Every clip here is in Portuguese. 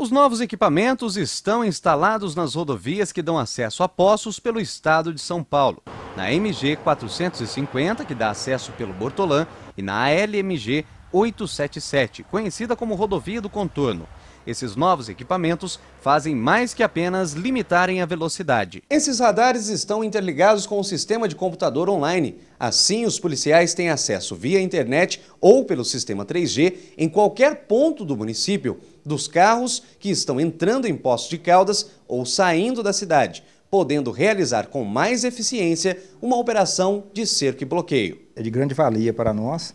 Os novos equipamentos estão instalados nas rodovias que dão acesso a poços pelo estado de São Paulo, na MG 450, que dá acesso pelo Bortolã, e na LMG 877, conhecida como Rodovia do Contorno. Esses novos equipamentos fazem mais que apenas limitarem a velocidade. Esses radares estão interligados com o sistema de computador online. Assim, os policiais têm acesso via internet ou pelo sistema 3G em qualquer ponto do município dos carros que estão entrando em postos de Caldas ou saindo da cidade, podendo realizar com mais eficiência uma operação de cerco e bloqueio. É de grande valia para nós.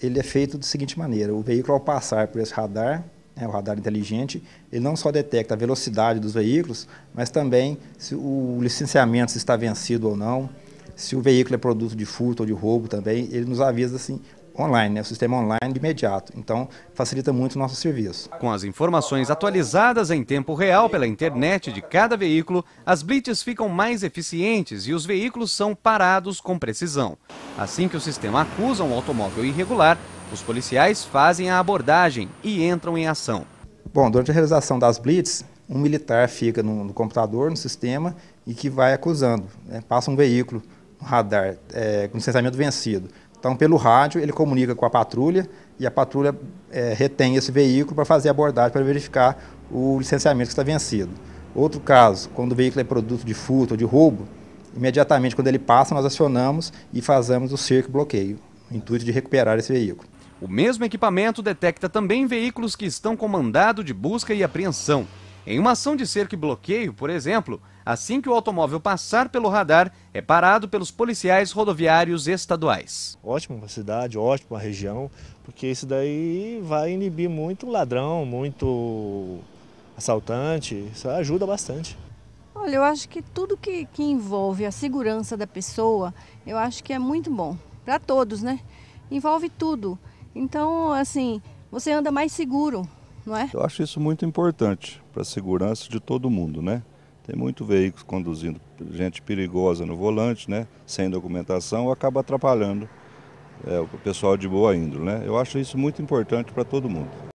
Ele é feito da seguinte maneira: o veículo, ao passar por esse radar, é, o radar inteligente, ele não só detecta a velocidade dos veículos, mas também se o licenciamento se está vencido ou não, se o veículo é produto de furto ou de roubo também, ele nos avisa assim online, né, o sistema online de imediato. Então, facilita muito o nosso serviço. Com as informações atualizadas em tempo real pela internet de cada veículo, as blitz ficam mais eficientes e os veículos são parados com precisão. Assim que o sistema acusa um automóvel irregular, os policiais fazem a abordagem e entram em ação. Bom, durante a realização das blitz, um militar fica no, no computador, no sistema, e que vai acusando. Né, passa um veículo radar é, com licenciamento vencido. Então, pelo rádio, ele comunica com a patrulha e a patrulha é, retém esse veículo para fazer a abordagem para verificar o licenciamento que está vencido. Outro caso, quando o veículo é produto de furto ou de roubo, imediatamente quando ele passa, nós acionamos e fazemos o cerco e bloqueio, no intuito de recuperar esse veículo. O mesmo equipamento detecta também veículos que estão com mandado de busca e apreensão. Em uma ação de cerco e bloqueio, por exemplo, assim que o automóvel passar pelo radar, é parado pelos policiais rodoviários estaduais. Ótimo para a cidade, ótimo para a região, porque isso daí vai inibir muito ladrão, muito assaltante, isso ajuda bastante. Olha, eu acho que tudo que, que envolve a segurança da pessoa, eu acho que é muito bom, para todos, né? Envolve tudo. Então, assim, você anda mais seguro, não é? Eu acho isso muito importante para a segurança de todo mundo, né? Tem muito veículo conduzindo gente perigosa no volante, né? Sem documentação, acaba atrapalhando é, o pessoal de boa índole, né? Eu acho isso muito importante para todo mundo.